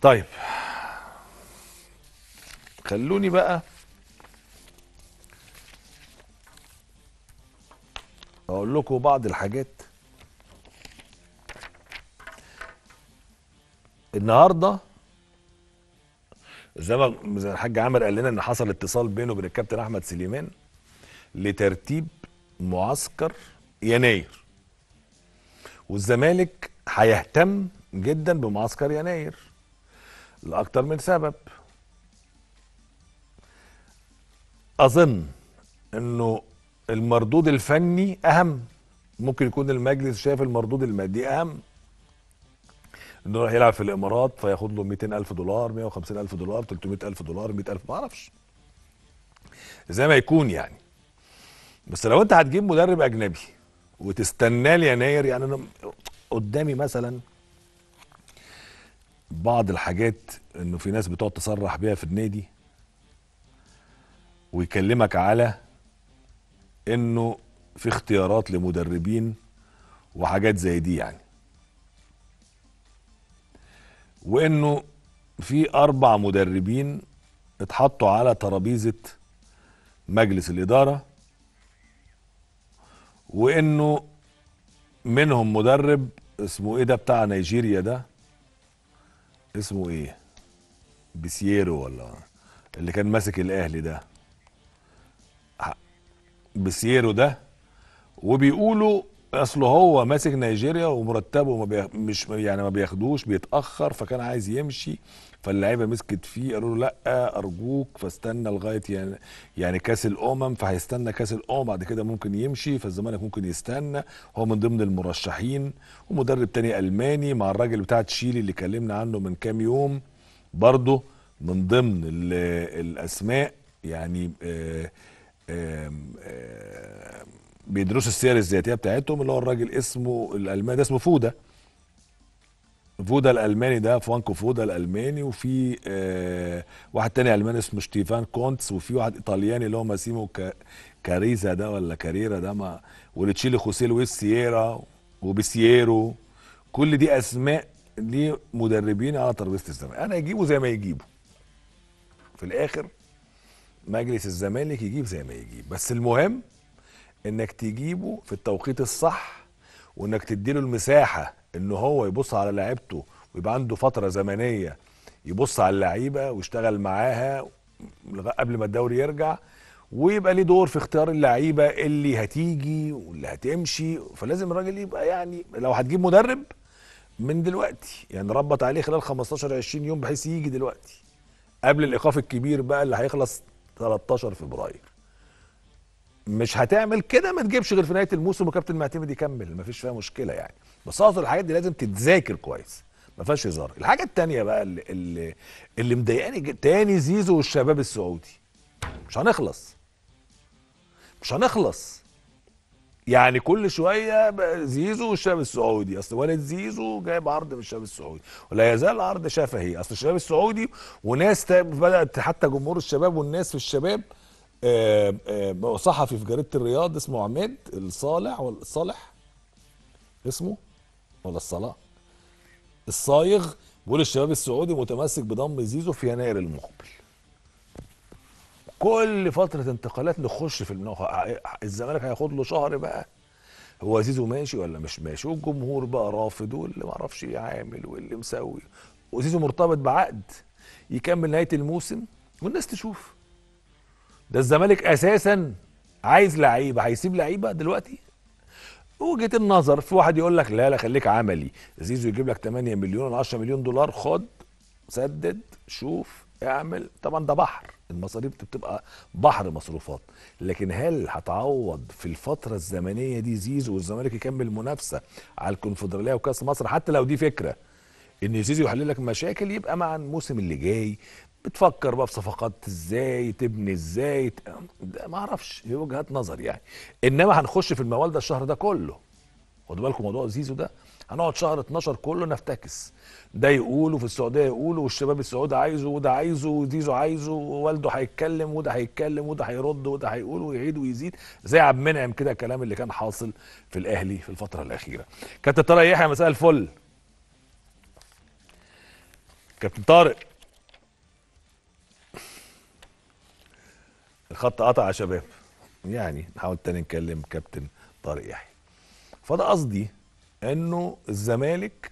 طيب خلوني بقى اقول لكم بعض الحاجات النهارده زي ما الحاج عامر قال لنا ان حصل اتصال بينه وبين الكابتن احمد سليمان لترتيب معسكر يناير والزمالك هيهتم جدا بمعسكر يناير لاكثر من سبب اظن انه المردود الفني اهم ممكن يكون المجلس شايف المردود المادي اهم انه راح يلعب في الامارات فياخد له 200 الف دولار 150 الف دولار 300 الف دولار 100 الف ما اعرفش زي ما يكون يعني بس لو انت هتجيب مدرب اجنبي وتستناه ليناير يعني انا قدامي مثلا بعض الحاجات انه في ناس بتقعد تصرح بيها في النادي ويكلمك على انه في اختيارات لمدربين وحاجات زي دي يعني وانه في اربع مدربين اتحطوا على ترابيزه مجلس الاداره وانه منهم مدرب اسمه ايه ده بتاع نيجيريا ده اسمه ايه بسييرو ولا اللي كان ماسك الاهلي ده بسييرو ده وبيقولوا اصله هو ماسك نيجيريا ومرتبه ما بيخ... مش يعني ما بياخدوش بيتاخر فكان عايز يمشي فاللعيبه مسكت فيه قالوا له لا ارجوك فاستنى لغايه يعني يعني كاس الامم فهيستنى كاس الامم بعد كده ممكن يمشي فالزمالك ممكن يستنى هو من ضمن المرشحين ومدرب تاني الماني مع الراجل بتاع تشيلي اللي كلمنا عنه من كام يوم برضه من ضمن الاسماء يعني آآ آه، آآ آآ آه، بيدرسوا السير الذاتيه بتاعتهم اللي هو الراجل اسمه الالماني ده اسمه فودا فودا الالماني ده فرانكو فودا الالماني وفي آه واحد تاني الماني اسمه ستيفان كونتس وفي واحد ايطالياني اللي هو ماسيمو كاريزا ده ولا كاريرا ده ما ولتشيلي خوسيه لويس سييرا وبسييرو كل دي اسماء لمدربين على ترابيزه الزمالك انا يعني يجيبوا زي ما يجيبوا في الاخر مجلس الزمالك يجيب زي ما يجيب بس المهم انك تجيبه في التوقيت الصح وانك تديله المساحه ان هو يبص على لعيبته ويبقى عنده فتره زمنيه يبص على اللعيبه ويشتغل معاها قبل ما الدوري يرجع ويبقى ليه دور في اختيار اللعيبه اللي هتيجي واللي هتمشي فلازم الراجل يبقى يعني لو هتجيب مدرب من دلوقتي يعني ربط عليه خلال 15 20 يوم بحيث يجي دلوقتي قبل الايقاف الكبير بقى اللي هيخلص 13 فبراير مش هتعمل كده ما تجيبش غير في نهايه الموسم وكابتن معتمد يكمل ما فيش فيها مشكله يعني بس اقصد الحاجات دي لازم تتذاكر كويس ما فيهاش هزار الحاجه الثانيه بقى اللي اللي, اللي مضايقاني تاني زيزو والشباب السعودي مش هنخلص مش هنخلص يعني كل شويه زيزو والشباب السعودي اصل ولد زيزو جايب عرض من الشباب السعودي ولا يزال عرض شفهي اصل الشباب السعودي وناس بدات حتى جمهور الشباب والناس في الشباب آه آه صحفي في جريده الرياض اسمه عماد الصالح ولا الصالح اسمه ولا الصلاح الصايغ بيقول الشباب السعودي متمسك بضم زيزو في يناير المقبل كل فتره انتقالات نخش في المنوخة الزمالك هياخد له شهر بقى هو زيزو ماشي ولا مش ماشي والجمهور بقى رافض واللي ما اعرفش يعامل واللي مسوي وزيزو مرتبط بعقد يكمل نهايه الموسم والناس تشوف ده الزمالك اساسا عايز لعيبه هيسيب لعيبه دلوقتي وجهه النظر في واحد يقول لك لا لا خليك عملي زيزو يجيب لك 8 مليون 10 مليون دولار خد سدد شوف اعمل طبعا ده بحر المصاريف بتبقى بحر مصروفات لكن هل هتعوض في الفتره الزمنيه دي زيزو والزمالك يكمل منافسه على الكونفدراليه وكاس مصر حتى لو دي فكره ان زيزو يحل لك مشاكل يبقى مع الموسم اللي جاي بتفكر بقى في صفقات ازاي تبني ازاي ما اعرفش هي وجهات نظر يعني انما هنخش في الموال ده الشهر ده كله خدوا بالكم موضوع زيزو ده هنقعد شهر 12 كله نفتكس ده يقول وفي السعوديه يقولوا والشباب السعودي عايزه وده عايزه وزيزو عايزه ووالده هيتكلم وده هيتكلم وده هيرد وده هيقول ويعيد ويزيد زي عبد المنعم كده الكلام اللي كان حاصل في الاهلي في الفتره الاخيره كابتن طارق يحيى مساء الفل كابتن طارق الخط قطع يا شباب يعني نحاول تاني نكلم كابتن طارق يحيى فده قصدي انه الزمالك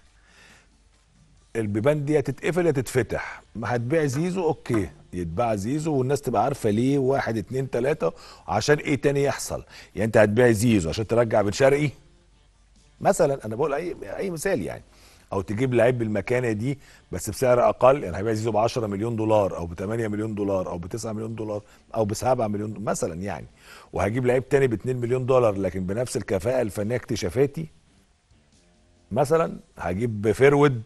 البيبان دي هتتقفل يا تتفتح ما هتبيع زيزو اوكي يتباع زيزو والناس تبقى عارفه ليه واحد اتنين تلاته عشان ايه تاني يحصل يعني انت هتبيع زيزو عشان ترجع بن شرقي مثلا انا بقول اي اي مثال يعني او تجيب لعيب بالمكانه دي بس بسعر اقل يعني هيبقى زيزو ب 10 مليون دولار او ب 8 مليون دولار او ب 9 مليون دولار او ب 7 مليون دولار مثلا يعني وهجيب لعيب تاني ب 2 مليون دولار لكن بنفس الكفاءه الفنيه اكتشافاتي مثلا هجيب فيرود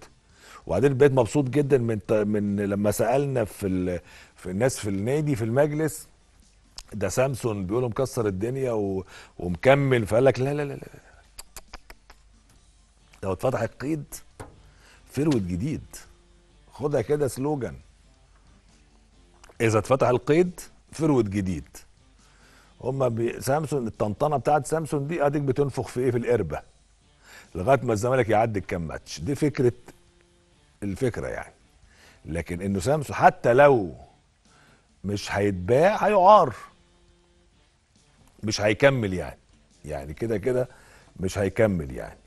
وبعدين بقيت مبسوط جدا من من لما سالنا في ال... في الناس في النادي في المجلس ده سامسون بيقولوا مكسر الدنيا و... ومكمل فقال لك لا لا لا, لا. لو اتفتح القيد فروت جديد خدها كده سلوجان اذا اتفتح القيد فروت جديد هما بي... سامسون الطنطنه بتاعت سامسون دي اديك بتنفخ في ايه في القربه لغايه ما الزمالك يعدي كام ماتش دي فكره الفكره يعني لكن انه سامسون حتى لو مش هيتباع هيعار مش هيكمل يعني يعني كده كده مش هيكمل يعني